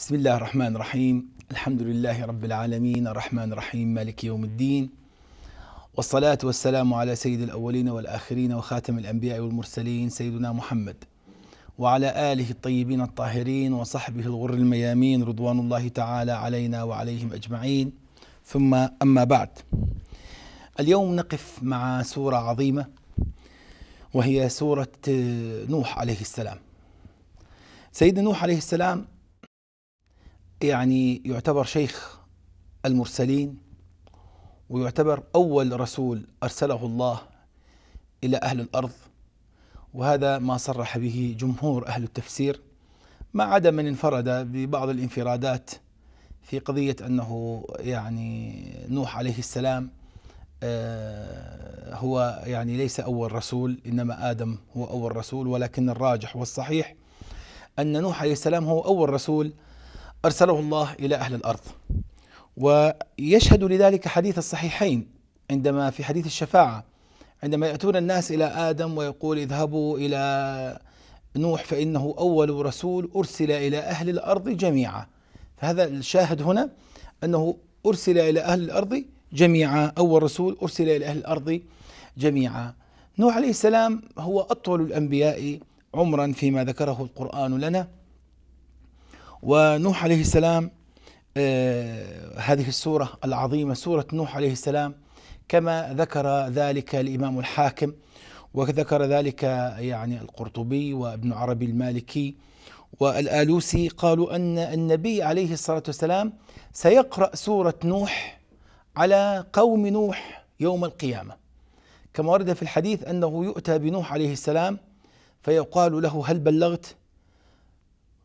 بسم الله الرحمن الرحيم الحمد لله رب العالمين الرحمن الرحيم مالك يوم الدين والصلاة والسلام على سيد الأولين والآخرين وخاتم الأنبياء والمرسلين سيدنا محمد وعلى آله الطيبين الطاهرين وصحبه الغر الميامين رضوان الله تعالى علينا وعليهم أجمعين ثم أما بعد اليوم نقف مع سورة عظيمة وهي سورة نوح عليه السلام سيدنا نوح عليه السلام يعني يعتبر شيخ المرسلين ويعتبر أول رسول أرسله الله إلى أهل الأرض وهذا ما صرح به جمهور أهل التفسير ما عدا من انفرد ببعض الانفرادات في قضية أنه يعني نوح عليه السلام آه، هو يعني ليس أول رسول إنما آدم هو أول رسول ولكن الراجح والصحيح أن نوح عليه السلام هو أول رسول أرسله الله إلى أهل الأرض ويشهد لذلك حديث الصحيحين عندما في حديث الشفاعة عندما يأتون الناس إلى آدم ويقول اذهبوا إلى نوح فإنه أول رسول أرسل إلى أهل الأرض جميعا فهذا الشاهد هنا أنه أرسل إلى أهل الأرض جميعا أول رسول أرسل إلى أهل الأرض جميعا نوح عليه السلام هو أطول الأنبياء عمرا فيما ذكره القرآن لنا ونوح عليه السلام آه، هذه السورة العظيمة سورة نوح عليه السلام كما ذكر ذلك الإمام الحاكم وذكر ذلك يعني القرطبي وابن عربي المالكي والآلوسي قالوا أن النبي عليه الصلاة والسلام سيقرأ سورة نوح على قوم نوح يوم القيامة كما ورد في الحديث أنه يؤتى بنوح عليه السلام فيقال له هل بلغت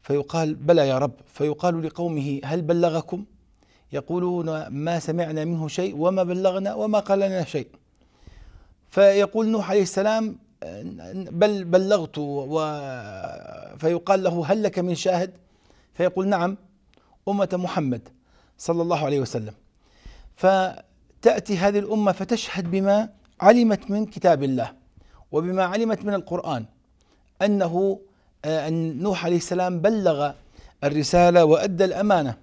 فيقال بلى يا رب فيقال لقومه هل بلغكم يقولون ما سمعنا منه شيء وما بلغنا وما قال لنا شيء فيقول نوح عليه السلام بل بلغت و فيقال له هل لك من شاهد فيقول نعم أمة محمد صلى الله عليه وسلم فتأتي هذه الأمة فتشهد بما علمت من كتاب الله وبما علمت من القرآن أنه آه، أن نوح عليه السلام بلغ الرسالة وأدى الأمانة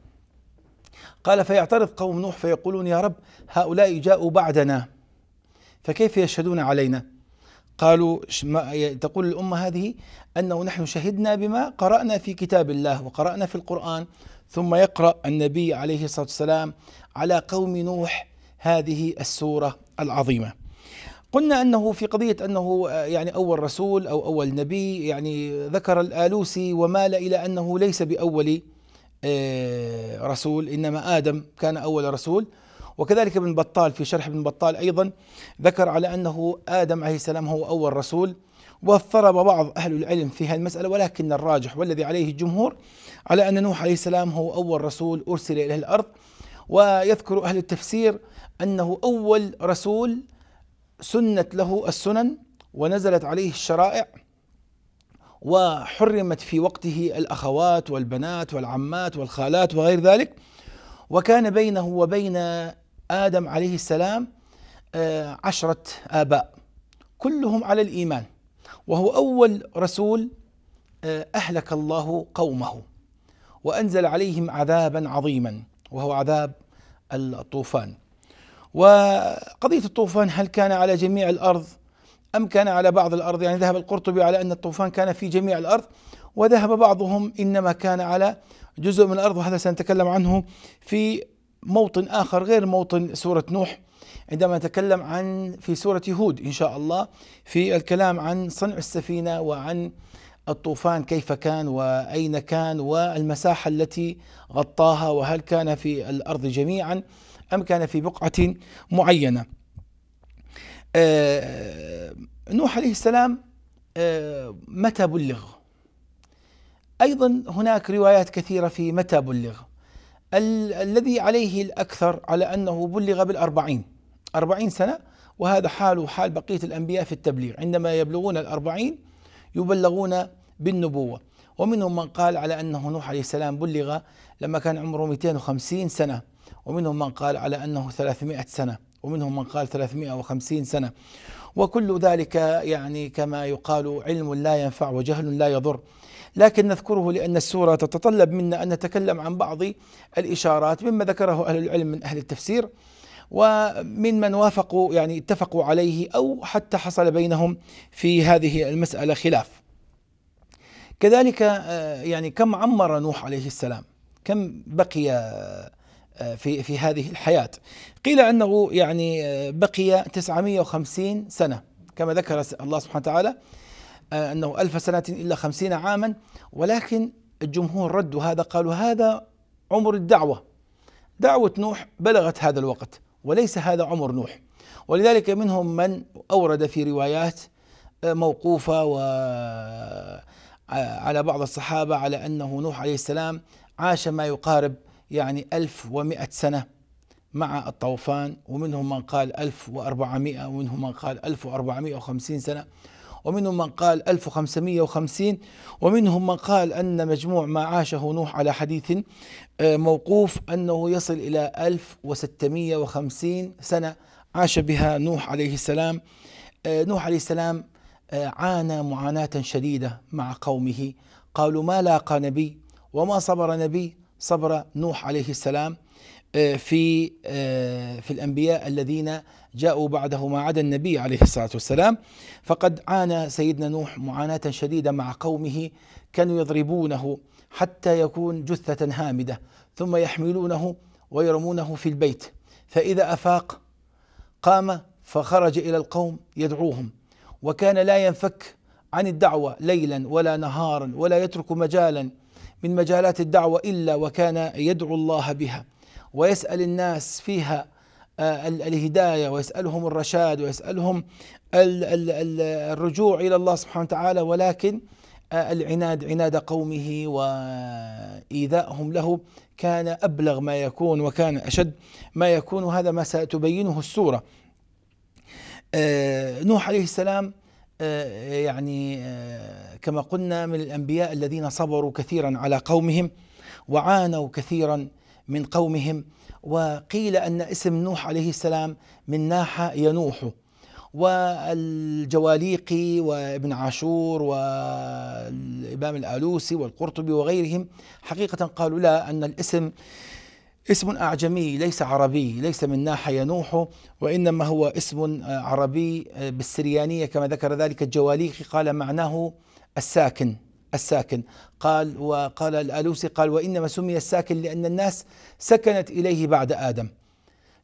قال فيعترض قوم نوح فيقولون يا رب هؤلاء جاءوا بعدنا فكيف يشهدون علينا قالوا تقول الأمة هذه أنه نحن شهدنا بما قرأنا في كتاب الله وقرأنا في القرآن ثم يقرأ النبي عليه الصلاة والسلام على قوم نوح هذه السورة العظيمة قلنا انه في قضيه انه آه، يعني اول رسول او اول نبي يعني ذكر الالوسي ومال الى انه ليس باول آه، رسول انما ادم كان اول رسول وكذلك ابن بطال في شرح ابن بطال ايضا ذكر على انه ادم عليه السلام هو اول رسول واضطرب بعض اهل العلم في هذه المساله ولكن الراجح والذي عليه الجمهور على ان نوح عليه السلام هو اول رسول ارسل الى الارض ويذكر اهل التفسير انه اول رسول سنت له السنن ونزلت عليه الشرائع وحرمت في وقته الاخوات والبنات والعمات والخالات وغير ذلك وكان بينه وبين ادم عليه السلام آه، عشره اباء كلهم على الايمان وهو اول رسول آه، اهلك الله قومه وانزل عليهم عذابا عظيما وهو عذاب الطوفان وقضية الطوفان هل كان على جميع الأرض أم كان على بعض الأرض يعني ذهب القرطبي على أن الطوفان كان في جميع الأرض وذهب بعضهم إنما كان على جزء من الأرض وهذا سنتكلم عنه في موطن آخر غير موطن سورة نوح عندما نتكلم عن في سورة هود إن شاء الله في الكلام عن صنع السفينة وعن الطوفان كيف كان وأين كان والمساحة التي غطاها وهل كان في الأرض جميعا أم كان في بقعة معينة آه، نوح عليه السلام آه، متى بلغ أيضا هناك روايات كثيرة في متى بلغ ال- الذي عليه الأكثر على أنه بلغ بالأربعين أربعين سنة وهذا حال حال بقية الأنبياء في التبليغ عندما يبلغون الأربعين يبلغون بالنبوة ومنهم من قال على أنه نوح عليه السلام بلغ لما كان عمره 250 سنة ومنهم من قال على أنه 300 سنة ومنهم من قال 350 سنة وكل ذلك يعني كما يقال علم لا ينفع وجهل لا يضر لكن نذكره لأن السورة تتطلب منا أن نتكلم عن بعض الإشارات مما ذكره أهل العلم من أهل التفسير ومن من وافقوا يعني اتفقوا عليه أو حتى حصل بينهم في هذه المسألة خلاف كذلك آه، يعني كم عمر نوح عليه السلام كم بقي آه، في في هذه الحياة قيل أنه يعني آه، بقي 950 سنة كما ذكر الله سبحانه وتعالى آه، أنه ألف سنة إلا خمسين عاما ولكن الجمهور ردوا هذا قالوا هذا عمر الدعوة دعوة نوح بلغت هذا الوقت وليس هذا عمر نوح ولذلك منهم من أورد في روايات موقوفة و على بعض الصحابة على أنه نوح عليه السلام عاش ما يقارب يعني 1100 سنة مع الطوفان ومنهم من قال 1400 ومنهم من قال 1450 سنة ومنهم من قال 1550 ومنهم من قال أن مجموع ما عاشه نوح على حديث آه، موقوف أنه يصل إلى 1650 سنة عاش بها نوح عليه السلام آه، نوح عليه السلام آه، عانى معاناة شديدة مع قومه قالوا ما لاقى نبي وما صبر نبي صبر نوح عليه السلام آه، في آه، في الانبياء الذين جاءوا بعده ما عدا النبي عليه الصلاه والسلام فقد عانى سيدنا نوح معاناه شديده مع قومه كانوا يضربونه حتى يكون جثه هامده ثم يحملونه ويرمونه في البيت فاذا افاق قام فخرج الى القوم يدعوهم وكان لا ينفك عن الدعوه ليلا ولا نهارا ولا يترك مجالا من مجالات الدعوة إلا وكان يدعو الله بها ويسأل الناس فيها آه، الهداية ويسألهم الرشاد ويسألهم الرجوع إلى الله سبحانه وتعالى ولكن آه، العناد عناد قومه وإيذائهم له كان أبلغ ما يكون وكان أشد ما يكون هذا ما ستبينه السورة آه، نوح عليه السلام آه، يعني آه، كما قلنا من الانبياء الذين صبروا كثيرا على قومهم وعانوا كثيرا من قومهم وقيل ان اسم نوح عليه السلام من ناح ينوح والجواليقي وابن عاشور والامام الالوسي والقرطبي وغيرهم حقيقه قالوا لا ان الاسم اسم أعجمي ليس عربي ليس من ناحية نوح وإنما هو اسم آه، عربي آه، بالسريانية كما ذكر ذلك الجواليخي قال معناه الساكن الساكن قال وقال الألوسي قال وإنما سمي الساكن لأن الناس سكنت إليه بعد آدم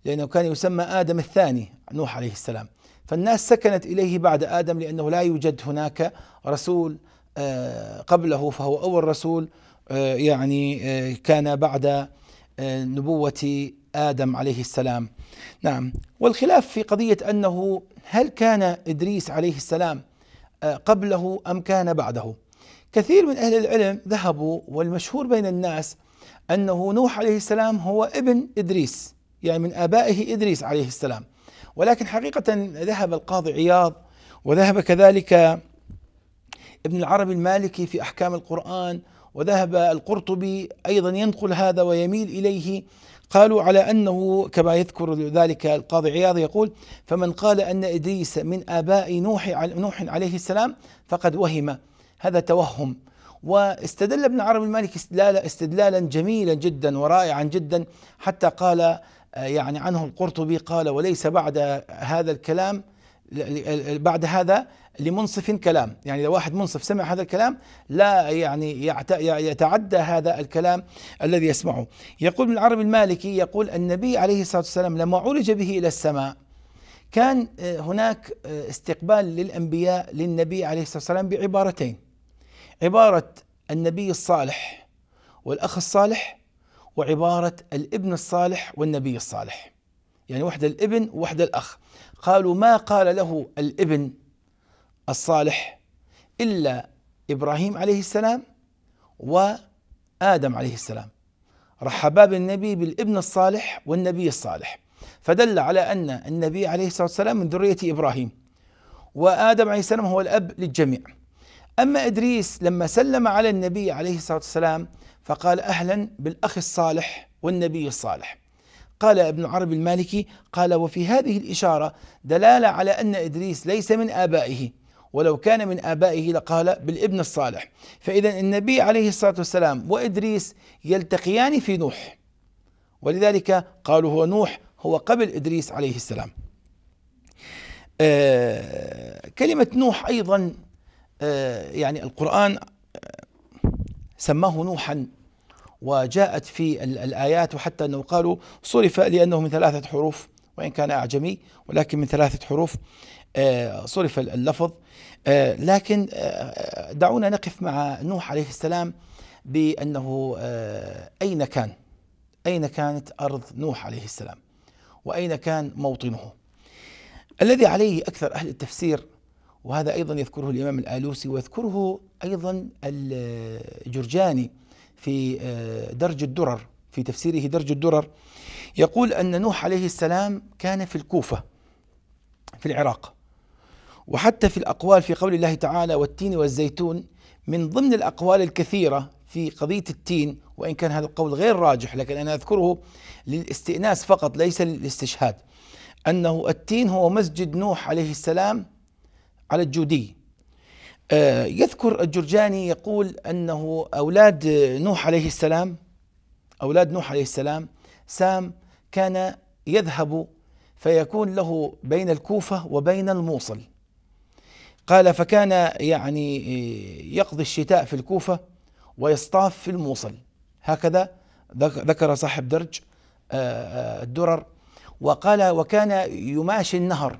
لأنه كان يسمى آدم الثاني نوح عليه السلام فالناس سكنت إليه بعد آدم لأنه لا يوجد هناك رسول آه، قبله فهو أول رسول يعني كان بعد نبوة آدم عليه السلام نعم والخلاف في قضية أنه هل كان إدريس عليه السلام آه، قبله أم كان بعده كثير من أهل العلم ذهبوا والمشهور بين الناس أنه نوح عليه السلام هو ابن إدريس يعني من آبائه إدريس عليه السلام ولكن حقيقة ذهب القاضي عياض وذهب كذلك ابن العربي المالكي في أحكام القرآن وذهب القرطبي أيضا ينقل هذا ويميل إليه قالوا على أنه كما يذكر ذلك القاضي عياض يقول فمن قال أن إدريس من آباء نوح, نوح عليه السلام فقد وهم هذا توهم واستدل ابن عربي المالك استدلالا استدلالا جميلا جدا ورائعا جدا حتى قال يعني عنه القرطبي قال وليس بعد هذا الكلام بعد هذا لمنصف كلام يعني لو واحد منصف سمع هذا الكلام لا يعني يتعدى هذا الكلام الذي يسمعه يقول ابن العربي المالكي يقول النبي عليه الصلاة والسلام لما عرج به إلى السماء كان آه، هناك آه، استقبال للأنبياء للنبي عليه الصلاة والسلام بعبارتين عبارة النبي الصالح والأخ الصالح وعبارة الابن الصالح والنبي الصالح يعني وحده الابن ووحده الأخ قالوا ما قال له الابن الصالح إلا إبراهيم عليه السلام وآدم عليه السلام رحبا بالنبي بالابن الصالح والنبي الصالح فدل على أن النبي عليه الصلاة والسلام من ذرية إبراهيم وآدم عليه السلام هو الأب للجميع أما إدريس لما سلم على النبي عليه الصلاة والسلام فقال أهلا بالأخ الصالح والنبي الصالح قال ابن عربي المالكي قال وفي هذه الإشارة دلالة على أن إدريس ليس من آبائه ولو كان من آبائه لقال بالابن الصالح فإذا النبي عليه الصلاة والسلام وإدريس يلتقيان في نوح ولذلك قالوا هو نوح هو قبل إدريس عليه السلام آه كلمة نوح أيضا آه يعني القرآن آه، سماه نوحا وجاءت في الآيات وحتى أنه قالوا صرف لأنه من ثلاثة حروف وإن كان أعجمي ولكن من ثلاثة حروف آه، صرف اللفظ آه، لكن آه، دعونا نقف مع نوح عليه السلام بأنه أين كان أين كانت أرض نوح عليه السلام وأين كان موطنه الذي عليه أكثر أهل التفسير وهذا أيضا يذكره الإمام الآلوسي ويذكره أيضا الجرجاني في درج الدرر في تفسيره درج الدرر يقول أن نوح عليه السلام كان في الكوفة في العراق وحتى في الأقوال في قول الله تعالى والتين والزيتون من ضمن الأقوال الكثيرة في قضية التين وإن كان هذا القول غير راجح لكن أنا أذكره للاستئناس فقط ليس للاستشهاد أنه التين هو مسجد نوح عليه السلام على الجودي آه، يذكر الجرجاني يقول أنه أولاد نوح عليه السلام أولاد نوح عليه السلام سام كان يذهب فيكون له بين الكوفة وبين الموصل قال فكان يعني يقضي الشتاء في الكوفة ويصطاف في الموصل هكذا ذكر صاحب درج آه، آه، الدرر وقال وكان يماشي النهر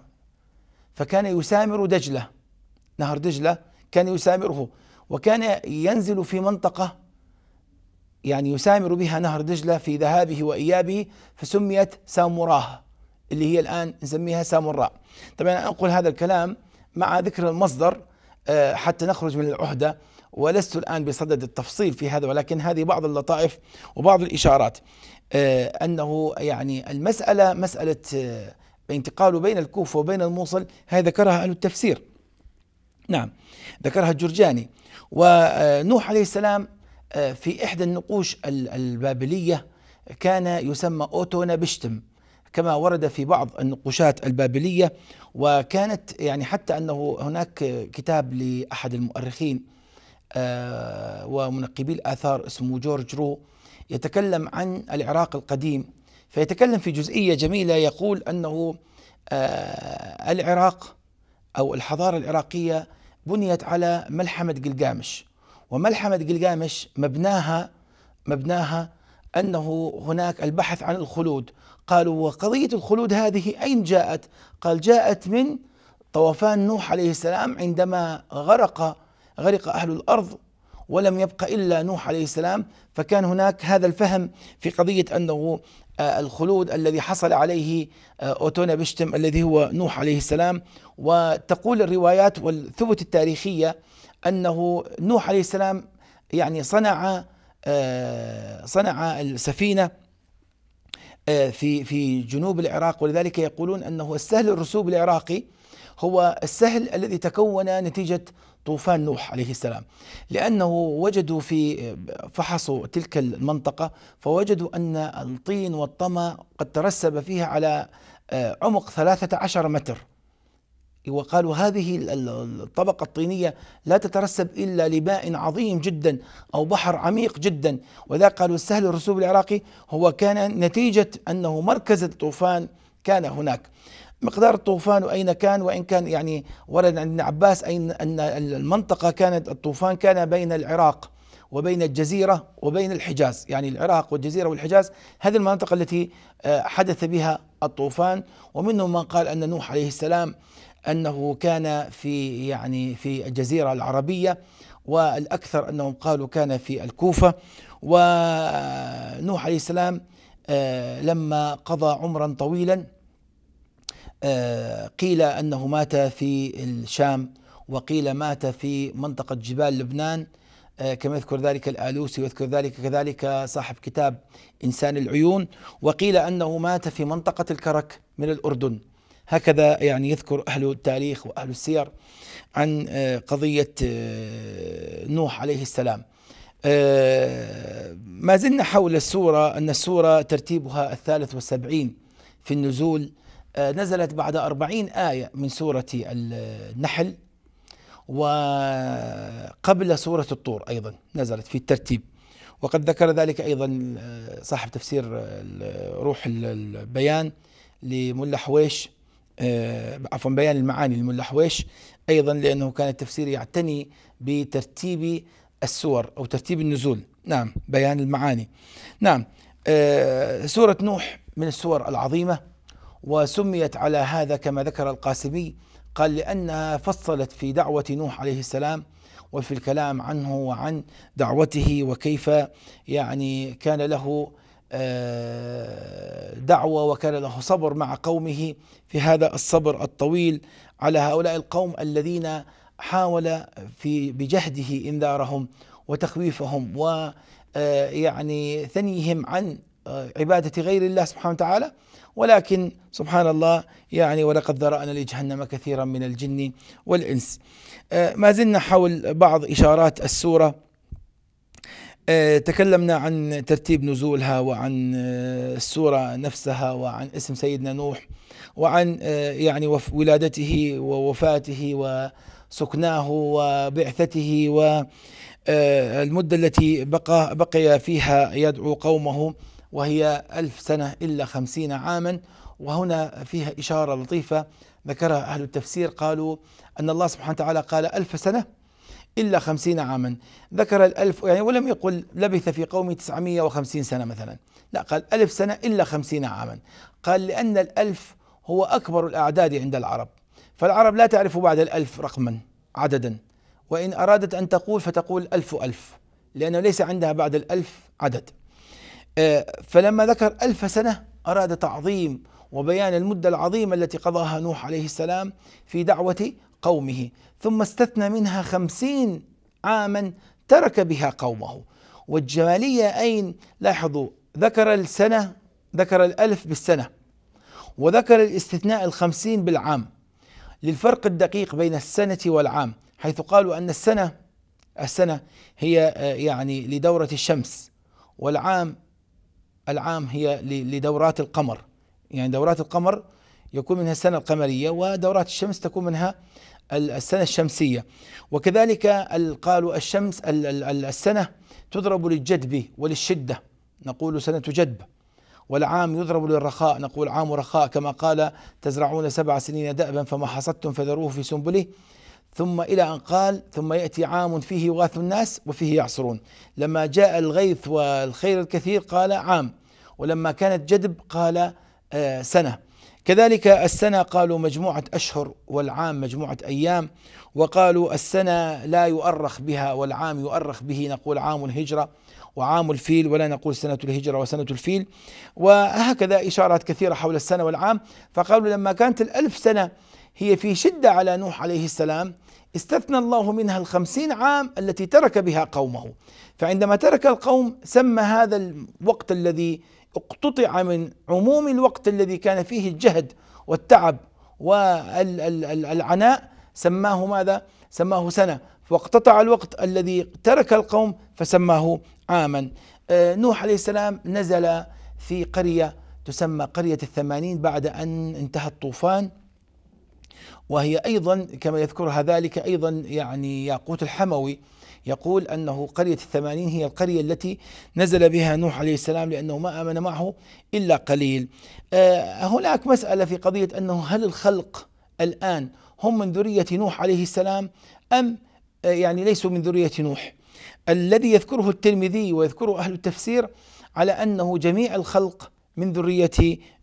فكان يسامر دجلة نهر دجلة كان يسامره وكان ينزل في منطقة يعني يسامر بها نهر دجلة في ذهابه وإيابه فسميت ساموراه اللي هي الآن نسميها ساموراء طبعا أنا أقول هذا الكلام مع ذكر المصدر آه، حتى نخرج من العهدة ولست الآن بصدد التفصيل في هذا ولكن هذه بعض اللطائف وبعض الإشارات آه، أنه يعني المسألة مسألة آه، انتقاله بين الكوفة وبين الموصل هذه ذكرها أهل التفسير نعم ذكرها الجرجاني ونوح عليه السلام في إحدى النقوش البابلية كان يسمى أوتونا بشتم كما ورد في بعض النقوشات البابليه وكانت يعني حتى انه هناك كتاب لاحد المؤرخين آه، ومنقبي الاثار اسمه جورج رو يتكلم عن العراق القديم فيتكلم في جزئيه جميله يقول انه آه، العراق او الحضاره العراقيه بنيت على ملحمه جلجامش وملحمه جلجامش مبناها مبناها أنه هناك البحث عن الخلود قالوا وقضية الخلود هذه أين جاءت قال جاءت من طوفان نوح عليه السلام عندما غرق غرق أهل الأرض ولم يبق إلا نوح عليه السلام فكان هناك هذا الفهم في قضية أنه آه، الخلود الذي حصل عليه آه، أوتونا بشتم الذي هو نوح عليه السلام وتقول الروايات والثبت التاريخية أنه نوح عليه السلام يعني صنع آه، صنع السفينه آه، في في جنوب العراق ولذلك يقولون انه السهل الرسوب العراقي هو السهل الذي تكون نتيجه طوفان نوح عليه السلام لأنه وجدوا في فحصوا تلك المنطقة فوجدوا أن الطين والطمى قد ترسب فيها على آه، عمق 13 متر وقالوا هذه الطبقة الطينية لا تترسب إلا لماء عظيم جدا أو بحر عميق جدا وذا قالوا السهل الرسوب العراقي هو كان نتيجة أنه مركز الطوفان كان هناك مقدار الطوفان واين كان وان كان يعني ورد عند ابن عباس اين ان المنطقه كانت الطوفان كان بين العراق وبين الجزيره وبين الحجاز، يعني العراق والجزيره والحجاز هذه المنطقة التي آه، حدث بها الطوفان ومنهم من قال ان نوح عليه السلام أنه كان في يعني في الجزيرة العربية والأكثر أنهم قالوا كان في الكوفة ونوح عليه السلام آه، لما قضى عمرا طويلا آه، قيل أنه مات في الشام وقيل مات في منطقة جبال لبنان آه، كما يذكر ذلك الآلوسي ويذكر ذلك كذلك صاحب كتاب إنسان العيون وقيل أنه مات في منطقة الكرك من الأردن هكذا يعني يذكر أهل التاريخ وأهل السير عن آه، قضية آه، نوح عليه السلام آه، ما زلنا حول السورة أن السورة ترتيبها الثالث والسبعين في النزول نزلت بعد أربعين آية من سورة النحل وقبل سورة الطور أيضا نزلت في الترتيب وقد ذكر ذلك أيضا صاحب تفسير روح البيان لملا حويش آه، عفوا بيان المعاني للملاحويش ايضا لانه كان التفسير يعتني بترتيب السور او ترتيب النزول نعم بيان المعاني نعم آه، سوره نوح من السور العظيمه وسميت على هذا كما ذكر القاسمي قال لانها فصلت في دعوه نوح عليه السلام وفي الكلام عنه وعن دعوته وكيف يعني كان له آه، دعوة وكان له صبر مع قومه في هذا الصبر الطويل على هؤلاء القوم الذين حاول في بجهده انذارهم وتخويفهم ويعني آه، ثنيهم عن آه، عبادة غير الله سبحانه وتعالى ولكن سبحان الله يعني ولقد ذرأنا لجهنم كثيرا من الجن والإنس ما زلنا حول بعض إشارات السورة آه، تكلمنا عن ترتيب نزولها وعن آه، السورة نفسها وعن اسم سيدنا نوح وعن آه، يعني ولادته ووفاته وسكناه وبعثته والمدة التي بقى, بقي فيها يدعو قومه وهي ألف سنة إلا خمسين عاما وهنا فيها إشارة لطيفة ذكرها أهل التفسير قالوا أن الله سبحانه وتعالى قال ألف سنة إلا خمسين عاما ذكر الألف يعني ولم يقل لبث في قومي تسعمية وخمسين سنة مثلا لا قال ألف سنة إلا خمسين عاما قال لأن الألف هو أكبر الأعداد عند العرب فالعرب لا تعرف بعد الألف رقما عددا وإن أرادت أن تقول فتقول ألف ألف لأنه ليس عندها بعد الألف عدد آه، فلما ذكر ألف سنة أراد تعظيم وبيان المدة العظيمة التي قضاها نوح عليه السلام في دعوة قومه ثم استثنى منها خمسين عاما ترك بها قومه والجمالية أين لاحظوا ذكر السنة ذكر الألف بالسنة وذكر الاستثناء الخمسين بالعام للفرق الدقيق بين السنة والعام حيث قالوا أن السنة السنة هي آه، يعني لدورة الشمس والعام العام هي لدورات القمر يعني دورات القمر يكون منها السنة القمرية ودورات الشمس تكون منها السنة الشمسية وكذلك قالوا الشمس السنة تضرب للجدب وللشدة نقول سنة جدب والعام يضرب للرخاء نقول عام رخاء كما قال تزرعون سبع سنين دأبا فما حصدتم فذروه في سنبله ثم إلى أن قال ثم يأتي عام فيه يغاث الناس وفيه يعصرون لما جاء الغيث والخير الكثير قال عام ولما كانت جدب قال آه، سنة كذلك السنة قالوا مجموعة أشهر والعام مجموعة أيام وقالوا السنة لا يؤرخ بها والعام يؤرخ به نقول عام الهجرة وعام الفيل ولا نقول سنة الهجرة وسنة الفيل وهكذا إشارات كثيرة حول السنة والعام فقالوا لما كانت الألف سنة هي في شدة على نوح عليه السلام استثنى الله منها الخمسين عام التي ترك بها قومه فعندما ترك القوم سمى هذا الوقت الذي اقتطع من عموم الوقت الذي كان فيه الجهد والتعب والعناء سماه ماذا؟ سماه سنة واقتطع الوقت الذي ترك القوم فسماه عاما آه، نوح عليه السلام نزل في قرية تسمى قرية الثمانين بعد أن انتهى الطوفان وهي أيضا كما يذكرها ذلك أيضا يعني ياقوت الحموي يقول أنه قرية الثمانين هي القرية التي نزل بها نوح عليه السلام لأنه ما آمن معه إلا قليل آه، هناك مسألة في قضية أنه هل الخلق الآن هم من ذرية نوح عليه السلام أم آه، يعني ليسوا من ذرية نوح الذي يذكره الترمذي ويذكره أهل التفسير على أنه جميع الخلق من ذرية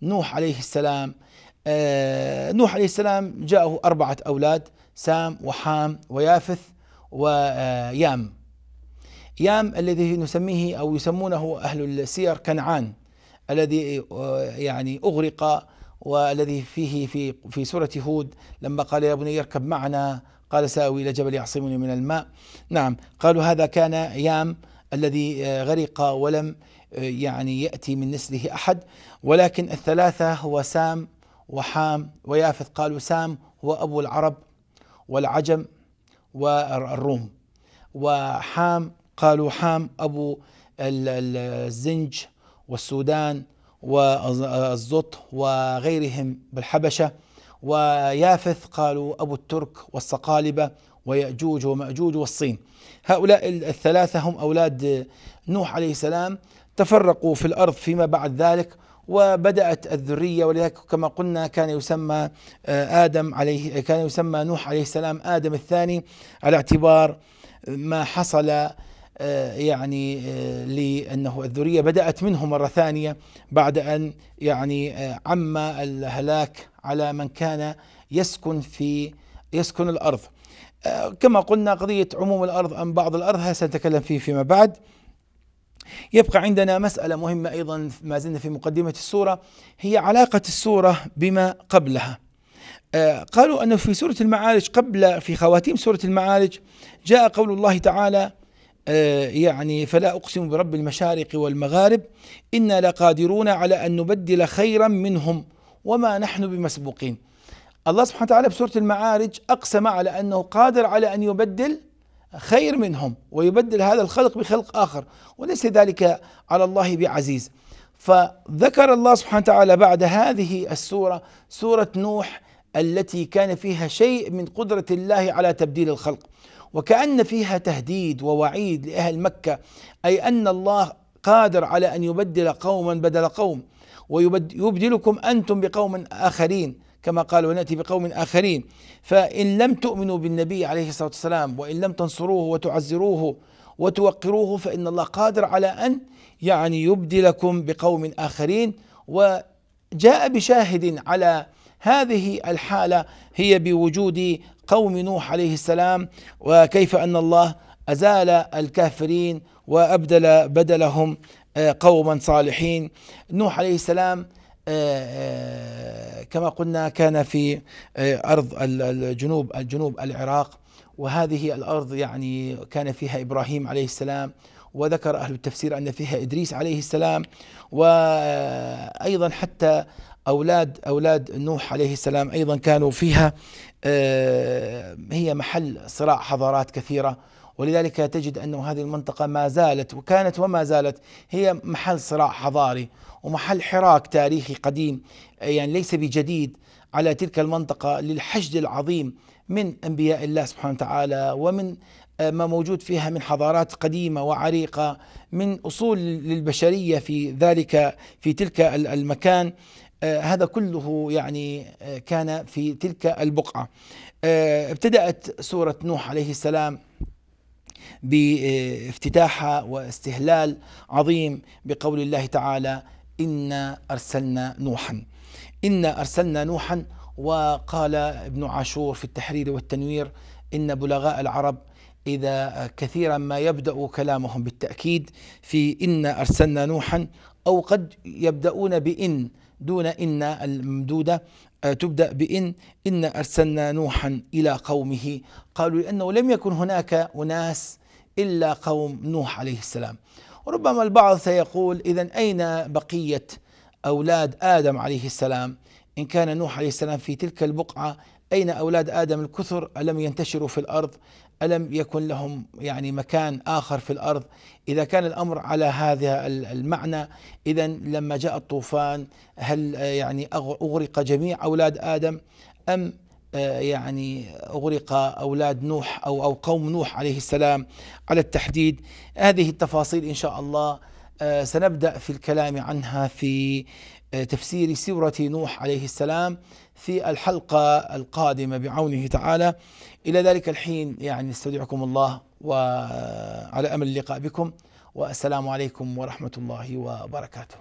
نوح عليه السلام آه، نوح عليه السلام جاءه أربعة أولاد سام وحام ويافث ويام يام الذي نسميه أو يسمونه أهل السير كنعان الذي آه، يعني أغرق والذي فيه في في سورة هود لما قال يا بني اركب معنا قال سآوي إلى جبل يعصمني من الماء نعم قالوا هذا كان يام الذي آه، غرق ولم آه، يعني يأتي من نسله أحد ولكن الثلاثة هو سام وحام ويافث قالوا سام هو أبو العرب والعجم والروم وحام قالوا حام أبو الزنج والسودان والزط وغيرهم بالحبشة ويافث قالوا أبو الترك والصقالبة ويأجوج ومأجوج والصين هؤلاء الثلاثة هم أولاد نوح عليه السلام تفرقوا في الأرض فيما بعد ذلك وبدأت الذرية ولذلك كما قلنا كان يسمى آه، آدم عليه كان يسمى نوح عليه السلام آدم الثاني على اعتبار ما حصل آه، يعني آه، لأنه الذرية بدأت منه مرة ثانية بعد أن يعني عم الهلاك على من كان يسكن في يسكن الأرض كما قلنا قضية عموم الأرض أم بعض الأرض هذا سنتكلم فيه فيما بعد يبقى عندنا مسألة مهمة أيضا ما زلنا في مقدمة السورة هي علاقة السورة بما قبلها آه، قالوا أنه في سورة المعارج قبل في خواتيم سورة المعارج جاء قول الله تعالى آه، يعني فلا أقسم برب المشارق والمغارب إنا لقادرون على أن نبدل خيرا منهم وما نحن بمسبوقين الله سبحانه وتعالى بسورة المعارج أقسم على أنه قادر على أن يبدل خير منهم ويبدل هذا الخلق بخلق آخر وليس ذلك على الله بعزيز فذكر الله سبحانه وتعالى بعد هذه السورة سورة نوح التي كان فيها شيء من قدرة الله على تبديل الخلق وكأن فيها تهديد ووعيد لأهل مكة أي أن الله قادر على أن يبدل قوما بدل قوم ويبدلكم أنتم بقوم آخرين كما قال وناتي بقوم اخرين فان لم تؤمنوا بالنبي عليه الصلاه والسلام وان لم تنصروه وتعزروه وتوقروه فان الله قادر على ان يعني يبدلكم بقوم اخرين وجاء بشاهد على هذه الحاله هي بوجود قوم نوح عليه السلام وكيف ان الله ازال الكافرين وابدل بدلهم آه، قوما صالحين نوح عليه السلام آه، آه، كما قلنا كان في آه، أرض الجنوب الجنوب العراق وهذه الأرض يعني كان فيها إبراهيم عليه السلام وذكر أهل التفسير أن فيها إدريس عليه السلام وأيضا حتى أولاد أولاد نوح عليه السلام أيضا كانوا فيها هي محل صراع حضارات كثيرة ولذلك تجد أن هذه المنطقة ما زالت وكانت وما زالت هي محل صراع حضاري ومحل حراك تاريخي قديم يعني ليس بجديد على تلك المنطقة للحشد العظيم من أنبياء الله سبحانه وتعالى ومن آه، ما موجود فيها من حضارات قديمة وعريقة من أصول للبشرية في ذلك في تلك المكان آه، هذا كله يعني آه، كان في تلك البقعة ابتدأت سورة نوح عليه السلام بافتتاحها واستهلال عظيم بقول الله تعالى إنا أرسلنا نوحا إنا أرسلنا نوحا وقال ابن عاشور في التحرير والتنوير إن بلغاء العرب إذا كثيرا ما يبدأ كلامهم بالتأكيد في إنا أرسلنا نوحا أو قد يبدأون بإن دون إن الممدودة آه، تبدأ بإن إن أرسلنا نوحا إلى قومه قالوا لأنه لم يكن هناك أناس إلا قوم نوح عليه السلام ربما البعض سيقول إذا أين بقية أولاد آدم عليه السلام إن كان نوح عليه السلام في تلك البقعة أين أولاد آدم الكثر ألم ينتشروا في الأرض ألم يكن لهم يعني مكان آخر في الأرض إذا كان الأمر على هذا المعنى إذا لما جاء الطوفان هل يعني أغرق جميع أولاد آدم أم آه، يعني أغرق أولاد نوح أو أو قوم نوح عليه السلام على التحديد هذه التفاصيل إن شاء الله آه، سنبدأ في الكلام عنها في آه، تفسير سورة نوح عليه السلام في الحلقة القادمة بعونه تعالى إلى ذلك الحين يعني استودعكم الله وعلى أمل اللقاء بكم والسلام عليكم ورحمة الله وبركاته